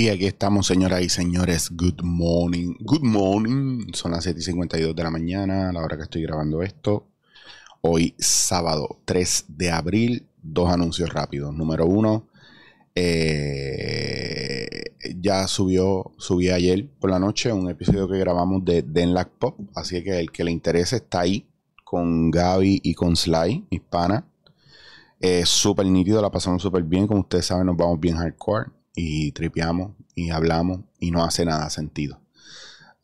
Y aquí estamos, señoras y señores. Good morning. Good morning. Son las 7 y 52 de la mañana, la hora que estoy grabando esto. Hoy, sábado 3 de abril, dos anuncios rápidos. Número uno, eh, ya subió, subí ayer por la noche un episodio que grabamos de Denlac Pop. Así que el que le interese está ahí con Gaby y con Sly, hispana. Eh, súper nítido, la pasamos súper bien. Como ustedes saben, nos vamos bien hardcore y tripeamos y hablamos y no hace nada sentido.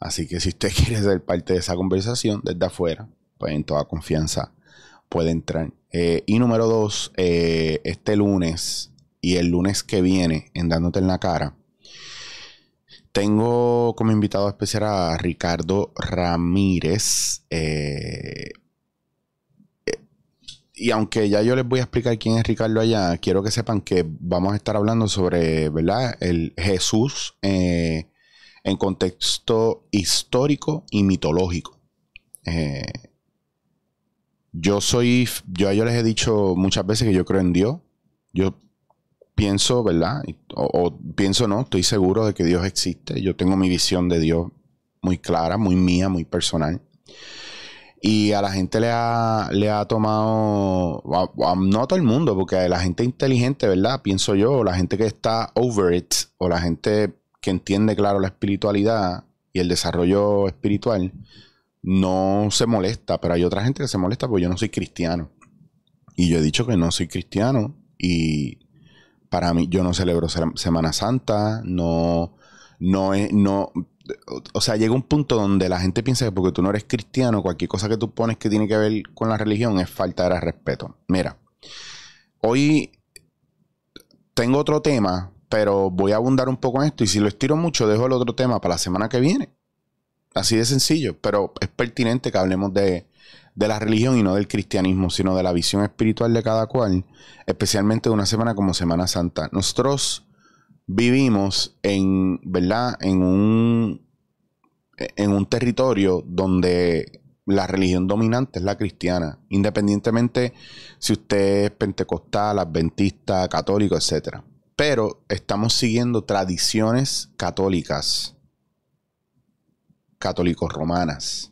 Así que si usted quiere ser parte de esa conversación desde afuera, pues en toda confianza puede entrar. Eh, y número dos, eh, este lunes y el lunes que viene, en Dándote en la Cara, tengo como invitado especial a Ricardo Ramírez, eh, y aunque ya yo les voy a explicar quién es Ricardo allá, quiero que sepan que vamos a estar hablando sobre, ¿verdad? El Jesús eh, en contexto histórico y mitológico. Eh, yo soy, yo, yo les he dicho muchas veces que yo creo en Dios. Yo pienso, ¿verdad? o pienso no, estoy seguro de que Dios existe. Yo tengo mi visión de Dios muy clara, muy mía, muy personal. Y a la gente le ha, le ha tomado, no a todo el mundo, porque la gente inteligente, ¿verdad? Pienso yo, la gente que está over it, o la gente que entiende, claro, la espiritualidad y el desarrollo espiritual, no se molesta, pero hay otra gente que se molesta porque yo no soy cristiano. Y yo he dicho que no soy cristiano y para mí yo no celebro Semana Santa, no, no no, o, sea, llega un punto donde la gente piensa que porque tú no eres cristiano, cualquier cosa que tú pones que tiene que ver con la religión es falta de respeto. Mira, hoy tengo otro tema, pero voy a abundar un poco en esto y si lo estiro mucho, dejo el otro tema para la semana que viene. Así de sencillo, pero es pertinente que hablemos de, de la religión y no del cristianismo, sino de la visión espiritual de cada cual, especialmente de una semana como Semana Santa. Nosotros vivimos en, ¿verdad? En un, en un territorio donde la religión dominante es la cristiana, independientemente si usted es pentecostal, adventista, católico, etc. Pero estamos siguiendo tradiciones católicas, católicos romanas.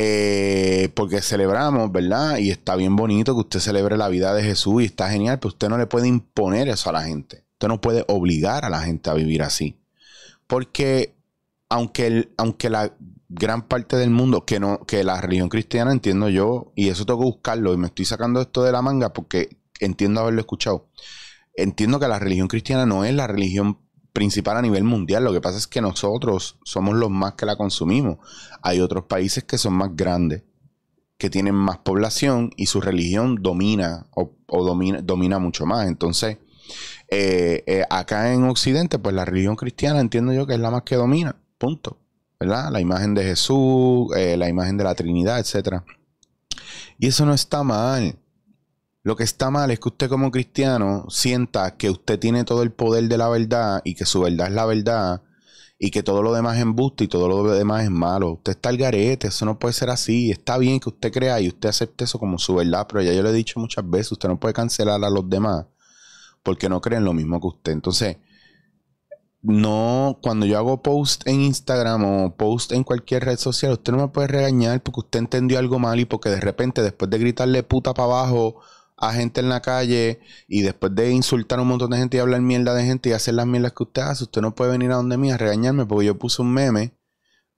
Eh, porque celebramos, ¿verdad? Y está bien bonito que usted celebre la vida de Jesús y está genial, pero usted no le puede imponer eso a la gente. Usted no puede obligar a la gente a vivir así. Porque aunque, aunque la gran parte del mundo, que, no, que la religión cristiana entiendo yo, y eso tengo que buscarlo, y me estoy sacando esto de la manga porque entiendo haberlo escuchado, entiendo que la religión cristiana no es la religión principal a nivel mundial. Lo que pasa es que nosotros somos los más que la consumimos. Hay otros países que son más grandes, que tienen más población y su religión domina o, domina mucho más. Entonces, eh, eh, acá en Occidente, pues la religión cristiana entiendo yo que es la más que domina, punto. ¿Verdad? La imagen de Jesús, eh, la imagen de la Trinidad, etc. Y eso no está mal. Lo que está mal es que usted como cristiano sienta que usted tiene todo el poder de la verdad y que su verdad es la verdad y que todo lo demás es embuste y todo lo demás es malo. Usted está al garete, eso no puede ser así. Está bien que usted crea y usted acepte eso como su verdad, pero ya yo le he dicho muchas veces, usted no puede cancelar a los demás porque no creen lo mismo que usted. Entonces, no, cuando yo hago post en Instagram o post en cualquier red social, usted no me puede regañar porque usted entendió algo mal y porque de repente, después de gritarle puta para abajo a gente en la calle y después de insultar a un montón de gente y hablar mierda de gente y hacer las mierdas que usted hace, usted no puede venir a donde mí a regañarme porque yo puse un meme,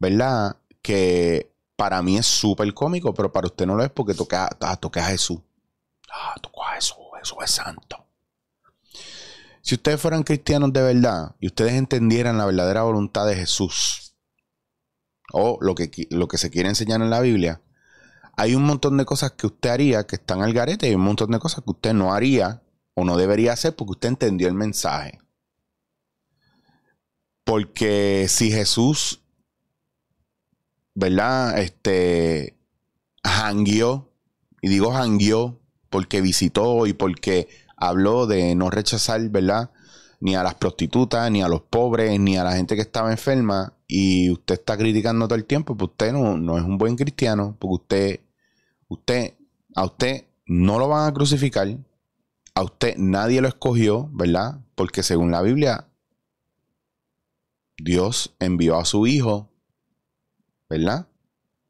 ¿verdad? Que para mí es súper cómico, pero para usted no lo es porque toca, ah, toca a Jesús. Ah, toca a Jesús, Jesús es santo. Si ustedes fueran cristianos de verdad y ustedes entendieran la verdadera voluntad de Jesús o lo que, lo que se quiere enseñar en la Biblia, hay un montón de cosas que usted haría que están al garete y un montón de cosas que usted no haría o no debería hacer porque usted entendió el mensaje. Porque si Jesús, ¿verdad? Este, hanguió, y digo hanguió porque visitó y porque habló de no rechazar, ¿verdad? Ni a las prostitutas, ni a los pobres, ni a la gente que estaba enferma. Y usted está criticando todo el tiempo, pues usted no, es un buen cristiano, porque usted, usted, a usted no lo van a crucificar, a usted nadie lo escogió, ¿verdad? Porque según la Biblia, Dios envió a su Hijo, ¿verdad?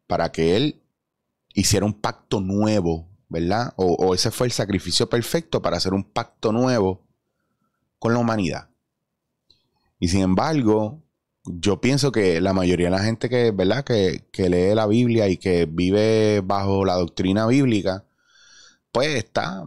Para que Él hiciera un pacto nuevo ¿verdad? O, ese fue el sacrificio perfecto para hacer un pacto nuevo con la humanidad. Y sin embargo, yo pienso que la mayoría de la gente que, ¿verdad? Que, que lee la Biblia y que vive bajo la doctrina bíblica, pues está,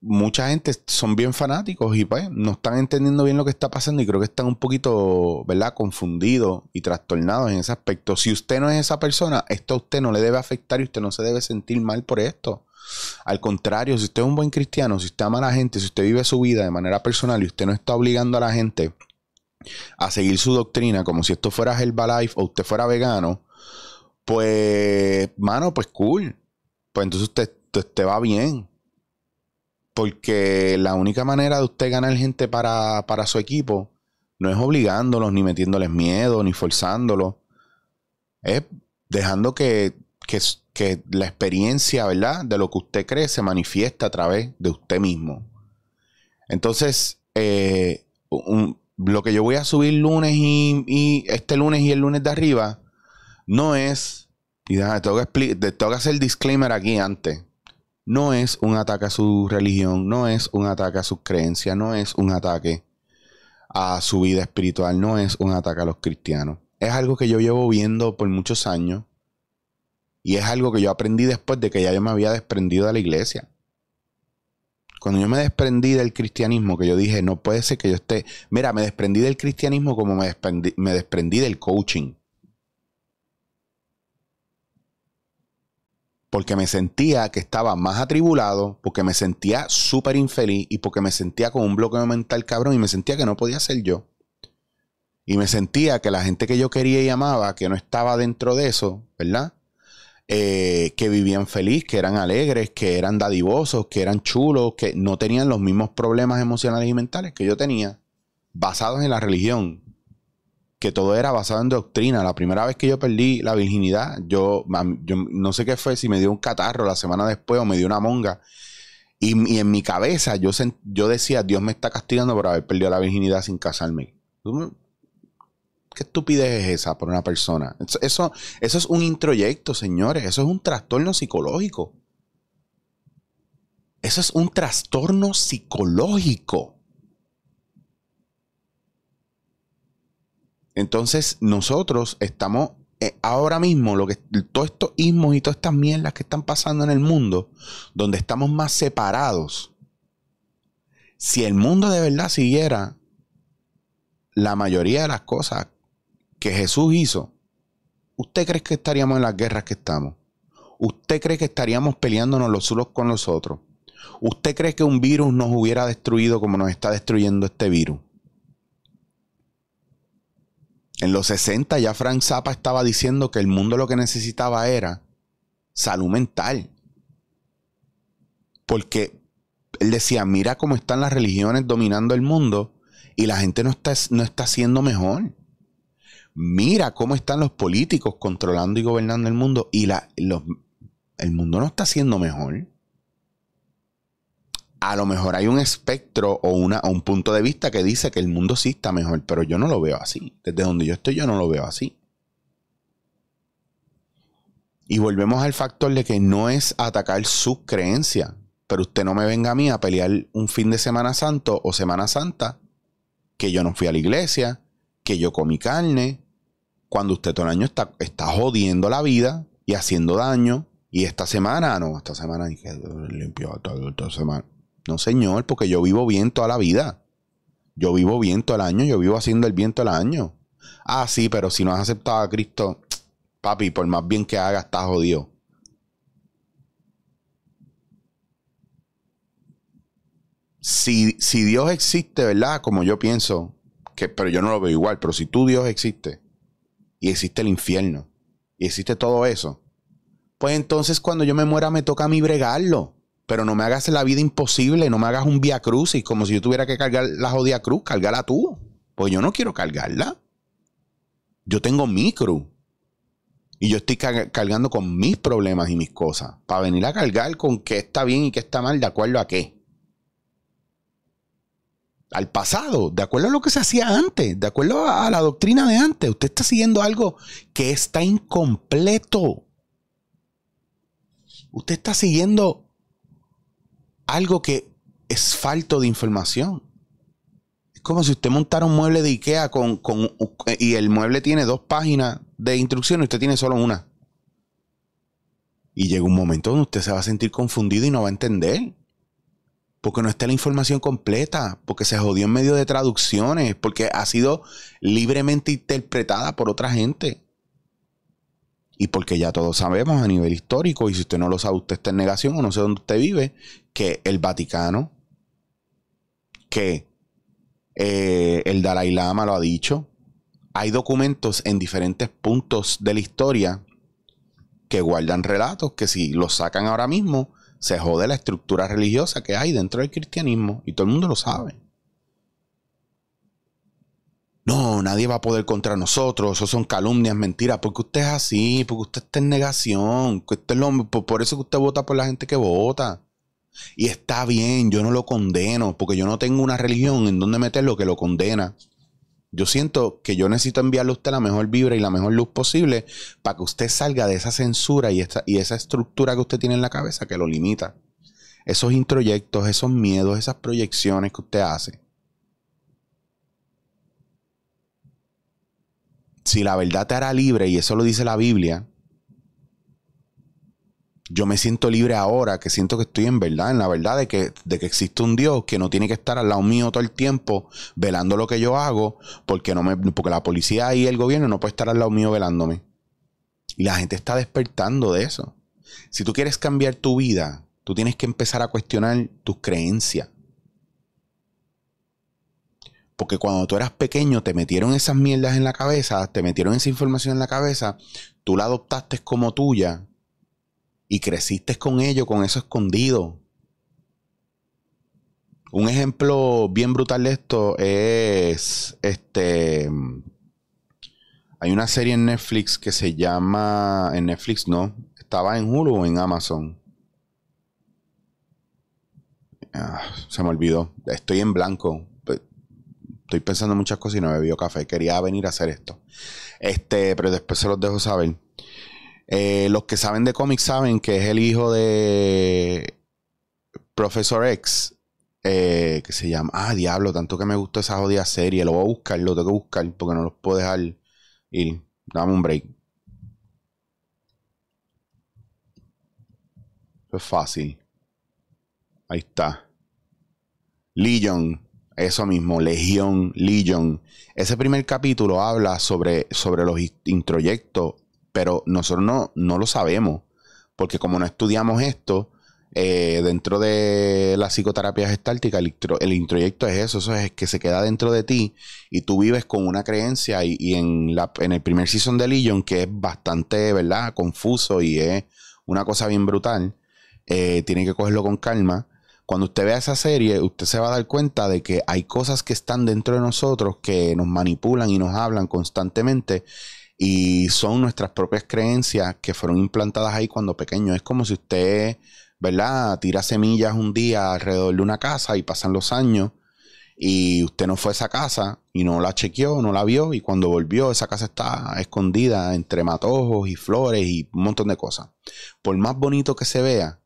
mucha gente son bien fanáticos y pues no están entendiendo bien lo que está pasando y creo que están un poquito, ¿verdad? Confundidos y trastornados en ese aspecto. Si usted no es esa persona, esto a usted no le debe afectar y usted no se debe sentir mal por esto. Al contrario, si usted es un buen cristiano, si usted ama a la gente, si usted vive su vida de manera personal y usted no está obligando a la gente a seguir su doctrina como si esto fuera Herbalife o usted fuera vegano, pues, mano, pues cool. Pues entonces usted, te va bien. Porque la única manera de usted ganar gente para, su equipo no es obligándolos, ni metiéndoles miedo, ni forzándolos. Es dejando que, que que la experiencia, ¿verdad? De lo que usted cree se manifiesta a través de usted mismo. Entonces, eh, lo que yo voy a subir lunes y, este lunes y el lunes de arriba no es, y déjame, tengo que, hacer el disclaimer aquí antes, no es un ataque a su religión, no es un ataque a sus creencias, no es un ataque a su vida espiritual, no es un ataque a los cristianos. Es algo que yo llevo viendo por muchos años y es algo que yo aprendí después de que ya yo me había desprendido de la iglesia. Cuando yo me desprendí del cristianismo, que yo dije, no puede ser que yo esté. Mira, me desprendí del cristianismo como me desprendí, del coaching. Porque me sentía que estaba más atribulado, porque me sentía súper infeliz y porque me sentía con un bloque mental cabrón y me sentía que no podía ser yo. Y me sentía que la gente que yo quería y amaba, que no estaba dentro de eso, ¿verdad? Eh, que vivían feliz, que eran alegres, que eran dadivosos, que eran chulos, que no tenían los mismos problemas emocionales y mentales que yo tenía, basados en la religión, que todo era basado en doctrina. La primera vez que yo perdí la virginidad, yo, no sé qué fue, si me dio un catarro la semana después o me dio una monga. Y, en mi cabeza yo, yo decía, Dios me está castigando por haber perdido la virginidad sin casarme. ¿Qué estupidez es esa por una persona? Eso, eso, es un introyecto, señores. Eso es un trastorno psicológico. Eso es un trastorno psicológico. Entonces, nosotros estamos eh, ahora mismo, lo que, todos estos ismos y todas estas mierdas que están pasando en el mundo, donde estamos más separados. Si el mundo de verdad siguiera la mayoría de las cosas que Jesús hizo, ¿usted cree que estaríamos en las guerras que estamos? ¿Usted cree que estaríamos peleándonos los unos con los otros? ¿Usted cree que un virus nos hubiera destruido como nos está destruyendo este virus? En los 60 ya Frank Zappa estaba diciendo que el mundo lo que necesitaba era salud mental. Porque él decía, mira cómo están las religiones dominando el mundo y la gente no está, no está siendo mejor. Mira cómo están los políticos controlando y gobernando el mundo y la, el mundo no está siendo mejor. A lo mejor hay un espectro o, una, un punto de vista que dice que el mundo sí está mejor, pero yo no lo veo así. Desde donde yo estoy yo no lo veo así. Y volvemos al factor de que no es atacar su creencia, Pero usted no me venga a mí a pelear un fin de Semana Santo o Semana Santa, que yo no fui a la iglesia, que yo comí carne, cuando usted todo el año está, está jodiendo la vida y haciendo daño. Y esta semana, no, esta semana dije, limpio todo, semana. No, señor, porque yo vivo bien toda la vida. Yo vivo bien todo el año, yo vivo haciendo el bien todo el año. Ah, sí, pero si no has aceptado a Cristo, papi, por más bien que hagas, estás jodido. Si, si Dios existe, ¿verdad? Como yo pienso, que, pero yo no lo veo igual, pero si tú Dios existe, y existe el infierno y existe todo eso, pues entonces cuando yo me muera me toca a mí bregarlo. Pero no me hagas la vida imposible, no me hagas un vía y como si yo tuviera que cargar la jodida cruz, cargala tú. Pues yo no quiero cargarla. Yo tengo mi cruz. Y yo estoy cargando con mis problemas y mis cosas. Para venir a cargar con qué está bien y qué está mal, de acuerdo a qué al pasado, de acuerdo a lo que se hacía antes, de acuerdo a la doctrina de antes. Usted está siguiendo algo que está incompleto. Usted está siguiendo algo que es falto de información. Es como si usted montara un mueble de Ikea y el mueble tiene dos páginas de instrucciones y usted tiene solo una. Y llega un momento donde usted se va a sentir confundido y no va a entender porque no está la información completa, porque se jodió en medio de traducciones, porque ha sido libremente interpretada por otra gente. Y porque ya todos sabemos a nivel histórico, y si usted no lo sabe, usted está en negación o no sé dónde usted vive, que el Vaticano, que eh, el Dalai Lama lo ha dicho, hay documentos en diferentes puntos de la historia que guardan relatos que si los sacan ahora mismo, se jode la estructura religiosa que hay dentro del cristianismo y todo el mundo lo sabe. No, nadie va a poder contra nosotros, eso son calumnias, mentiras, porque usted es así, porque usted está en negación, que por, por, eso que usted vota por la gente que vota. Y está bien, yo no lo condeno, porque yo no tengo una religión en donde meter lo que lo condena. Yo siento que yo necesito enviarle a usted la mejor vibra y la mejor luz posible para que usted salga de esa censura y, y esa estructura que usted tiene en la cabeza que lo limita. Esos introyectos, esos miedos, esas proyecciones que usted hace. Si la verdad te hará libre, y eso lo dice la Biblia, yo me siento libre ahora, que siento que estoy en verdad, en la verdad de que, de que existe un Dios que no tiene que estar al lado mío todo el tiempo velando lo que yo hago, porque, no me, porque la policía y el gobierno no puede estar al lado mío velándome. Y la gente está despertando de eso. Si tú quieres cambiar tu vida, tú tienes que empezar a cuestionar tus creencias. Porque cuando tú eras pequeño te metieron esas mierdas en la cabeza, te metieron esa información en la cabeza, tú la adoptaste como tuya y creciste con ello, con eso escondido. Un ejemplo bien brutal de esto es este hay una serie en Netflix que se llama en Netflix no, estaba en Hulu o en Amazon. Ah, se me olvidó. Estoy en blanco. Estoy pensando en muchas cosas y no he bebido café. Quería venir a hacer esto. Este, pero después se los dejo saber. Eh, los que saben de cómics saben que es el hijo de Profesor X. Eh, que se llama. Ah, diablo, tanto que me gustó esa jodida serie. Lo voy a buscar, lo tengo que buscar porque no los puedo dejar ir. Dame un break. es fácil. Ahí está. Legion. Eso mismo, Legión, Legion. Ese primer capítulo habla sobre, sobre los introyectos pero nosotros no, no lo sabemos, porque como no estudiamos esto, eh, dentro de la psicoterapia gestáltica, el, introyecto es eso, eso es que se queda dentro de ti y tú vives con una creencia y, en, la, en el primer season de Legion, que es bastante, ¿verdad?, confuso y es una cosa bien brutal, eh, tiene que cogerlo con calma. Cuando usted vea esa serie, usted se va a dar cuenta de que hay cosas que están dentro de nosotros que nos manipulan y nos hablan constantemente y son nuestras propias creencias que fueron implantadas ahí cuando pequeño. Es como si usted, ¿verdad? Tira semillas un día alrededor de una casa y pasan los años y usted no fue a esa casa y no la chequeó, no la vio y cuando volvió esa casa está escondida entre matojos y flores y un montón de cosas. Por más bonito que se vea,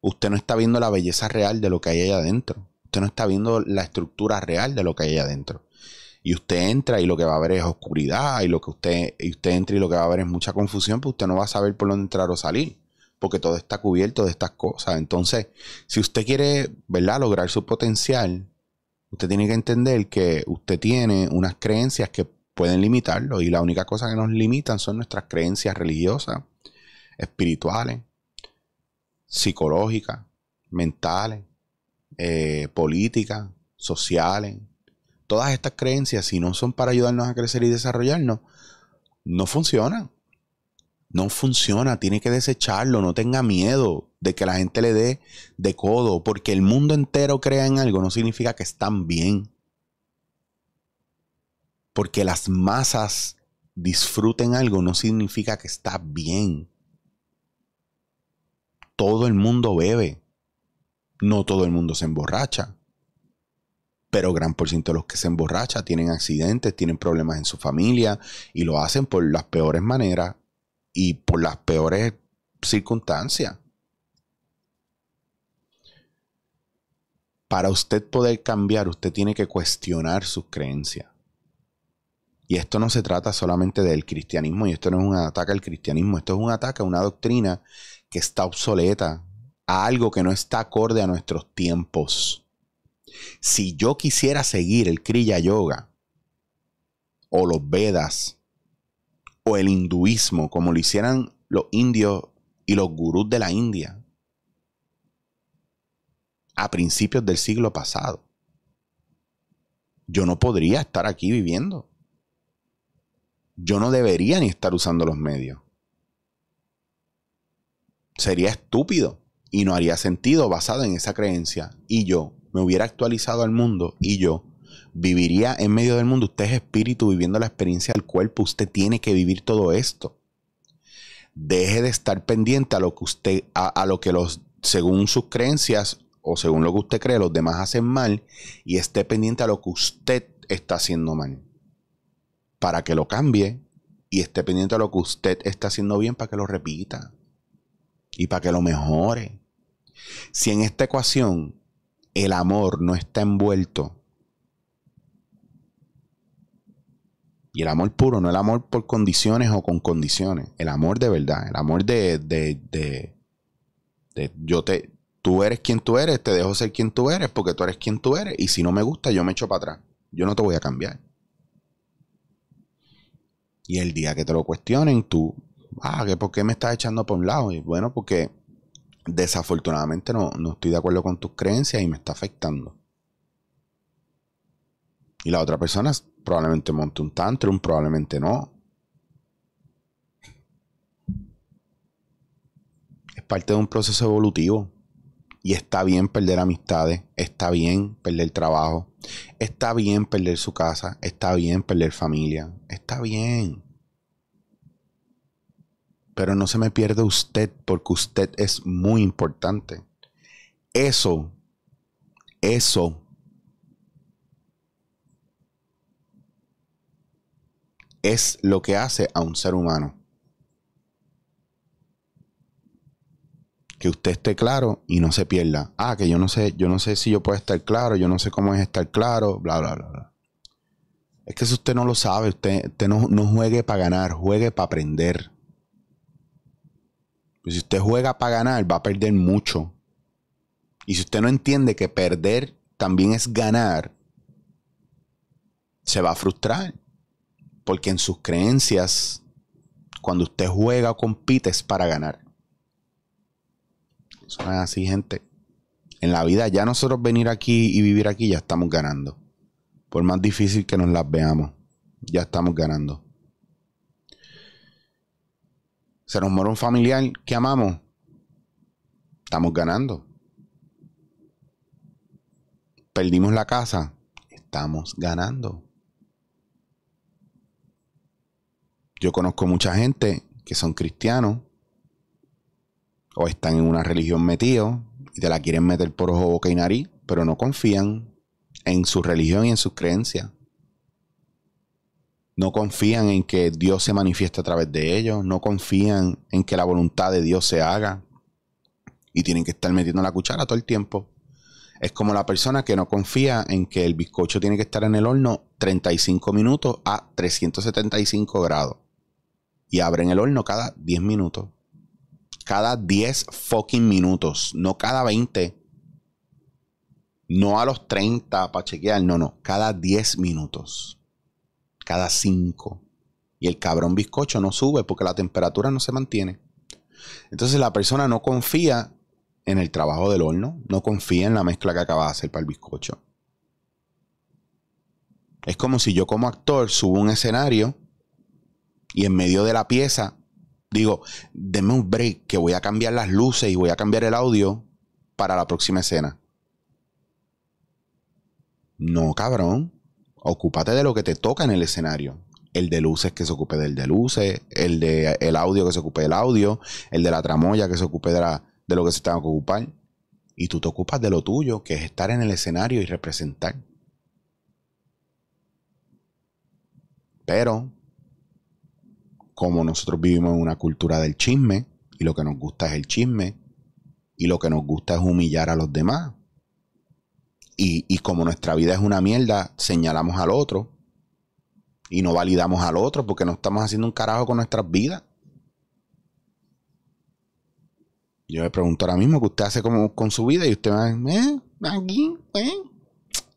usted no está viendo la belleza real de lo que hay allá adentro. Usted no está viendo la estructura real de lo que hay allá adentro y usted entra y lo que va a ver es oscuridad y lo que usted, y usted entra y lo que va a ver es mucha confusión, pues usted no va a saber por dónde entrar o salir, porque todo está cubierto de estas cosas. Entonces, si usted quiere, lograr su potencial, usted tiene que entender que usted tiene unas creencias que pueden limitarlo y la única cosa que nos limitan son nuestras creencias religiosas, espirituales, psicológicas, mentales, eh, políticas, sociales, todas estas creencias, si no son para ayudarnos a crecer y desarrollarnos, no funcionan. No funciona, tiene que desecharlo, no tenga miedo de que la gente le dé de codo, porque el mundo entero crea en algo no significa que están bien. Porque las masas disfruten algo no significa que está bien. Todo el mundo bebe, no todo el mundo se emborracha pero gran por ciento de los que se emborracha tienen accidentes, tienen problemas en su familia y lo hacen por las peores maneras y por las peores circunstancias. Para usted poder cambiar, usted tiene que cuestionar sus creencias. Y esto no se trata solamente del cristianismo, y esto no es un ataque al cristianismo, esto es un ataque a una doctrina que está obsoleta, a algo que no está acorde a nuestros tiempos. Si yo quisiera seguir el Kriya Yoga o los Vedas o el hinduismo como lo hicieran los indios y los gurús de la India a principios del siglo pasado, yo no podría estar aquí viviendo. Yo no debería ni estar usando los medios. Sería estúpido y no haría sentido basado en esa creencia. Y yo, me hubiera actualizado al mundo y yo viviría en medio del mundo. Usted es espíritu viviendo la experiencia del cuerpo. Usted tiene que vivir todo esto. Deje de estar pendiente a lo que usted, a, lo que los, según sus creencias o según lo que usted cree, los demás hacen mal y esté pendiente a lo que usted está haciendo mal. Para que lo cambie y esté pendiente a lo que usted está haciendo bien para que lo repita y para que lo mejore. Si en esta ecuación el amor no está envuelto. Y el amor puro, no el amor por condiciones o con condiciones. El amor de verdad, el amor de, de, de, yo te, tú eres quien tú eres, te dejo ser quien tú eres, porque tú eres quien tú eres. Y si no me gusta, yo me echo para atrás. Yo no te voy a cambiar. Y el día que te lo cuestionen, tú, ah, ¿por qué me estás echando por un lado? Y bueno, porque desafortunadamente no, no estoy de acuerdo con tus creencias y me está afectando. Y la otra persona probablemente monte un tantrum, probablemente no. Es parte de un proceso evolutivo. Y está bien perder amistades, está bien perder trabajo, está bien perder su casa, está bien perder familia, está bien pero no se me pierde usted porque usted es muy importante. Eso, eso, es lo que hace a un ser humano. Que usted esté claro y no se pierda. Ah, que yo no sé, yo no sé si yo puedo estar claro, yo no sé cómo es estar claro, bla, bla, bla, Es que si usted no lo sabe, usted, usted no, no juegue para ganar, juegue para aprender. Pues si usted juega para ganar, va a perder mucho. Y si usted no entiende que perder también es ganar, se va a frustrar. Porque en sus creencias, cuando usted juega o compite es para ganar. Eso es así, gente. En la vida ya nosotros venir aquí y vivir aquí ya estamos ganando. Por más difícil que nos las veamos, ya estamos ganando se nos muere un familiar que amamos, estamos ganando. Perdimos la casa, estamos ganando. Yo conozco mucha gente que son cristianos o están en una religión metida y te la quieren meter por ojo, boca y nariz, pero no confían en su religión y en sus creencias no confían en que Dios se manifieste a través de ellos, no confían en que la voluntad de Dios se haga y tienen que estar metiendo la cuchara todo el tiempo. Es como la persona que no confía en que el bizcocho tiene que estar en el horno 35 minutos a 375 grados. Y abren el horno cada 10 minutos. Cada 10 fucking minutos. No cada 20. No a los 30 para chequear. No, no. Cada 10 minutos cada cinco. Y el cabrón bizcocho no sube porque la temperatura no se mantiene. Entonces la persona no confía en el trabajo del horno, no confía en la mezcla que acaba de hacer para el bizcocho. Es como si yo como actor subo un escenario y en medio de la pieza digo, denme un break que voy a cambiar las luces y voy a cambiar el audio para la próxima escena. No, cabrón ocúpate de lo que te toca en el escenario. El de luces que se ocupe del de luces, el de el audio que se ocupe del audio, el de la tramoya que se ocupe de, lo que se está ocupando. Y tú te ocupas de lo tuyo, que es estar en el escenario y representar. Pero, como nosotros vivimos en una cultura del chisme, y lo que nos gusta es el chisme, y lo que nos gusta es humillar a los demás, y, como nuestra vida es una mierda, señalamos al otro y no validamos al otro porque no estamos haciendo un carajo con nuestras vidas. Yo me pregunto ahora mismo que usted hace con su vida y usted me eh, dice, aquí, eh,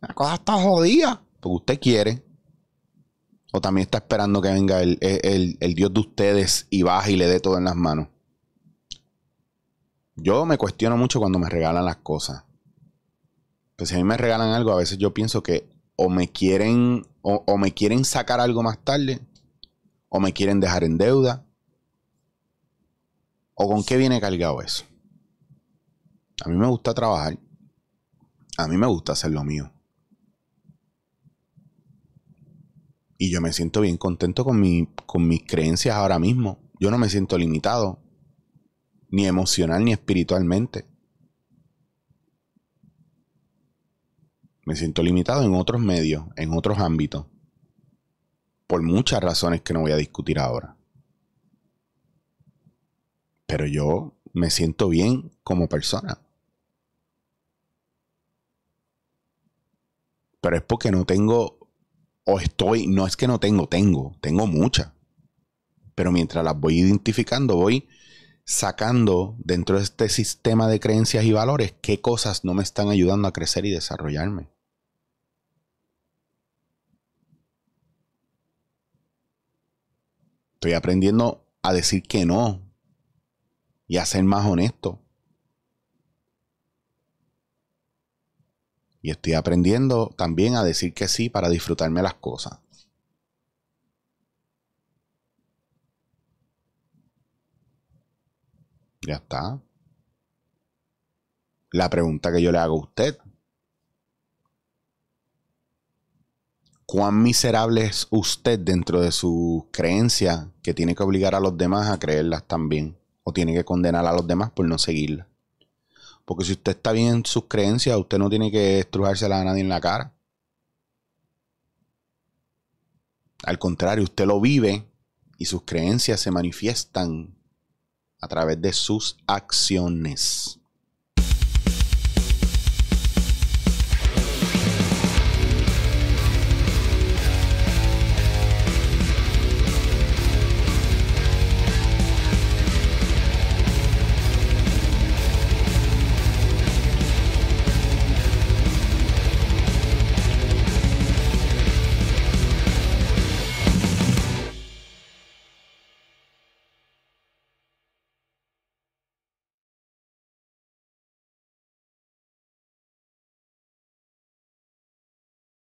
la cosa está jodida. Porque usted quiere. O también está esperando que venga el, el Dios de ustedes y baje y le dé todo en las manos. Yo me cuestiono mucho cuando me regalan las cosas pues si a mí me regalan algo, a veces yo pienso que o me quieren, o, me quieren sacar algo más tarde, o me quieren dejar en deuda, o con qué viene cargado eso. A mí me gusta trabajar. A mí me gusta hacer lo mío. Y yo me siento bien contento con, con mis creencias ahora mismo. Yo no me siento limitado, ni emocional ni espiritualmente. Me siento limitado en otros medios, en otros ámbitos, por muchas razones que no voy a discutir ahora. Pero yo me siento bien como persona. Pero es porque no tengo, o estoy, no es que no tengo, tengo, tengo muchas. Pero mientras las voy identificando, voy sacando dentro de este sistema de creencias y valores qué cosas no me están ayudando a crecer y desarrollarme. Estoy aprendiendo a decir que no y a ser más honesto. Y estoy aprendiendo también a decir que sí para disfrutarme las cosas. Ya está. La pregunta que yo le hago a usted, cuán miserable es usted dentro de sus creencias que tiene que obligar a los demás a creerlas también o tiene que condenar a los demás por no seguirlas. Porque si usted está bien en sus creencias, usted no tiene que estrujárselas a nadie en la cara. Al contrario, usted lo vive y sus creencias se manifiestan a través de sus acciones.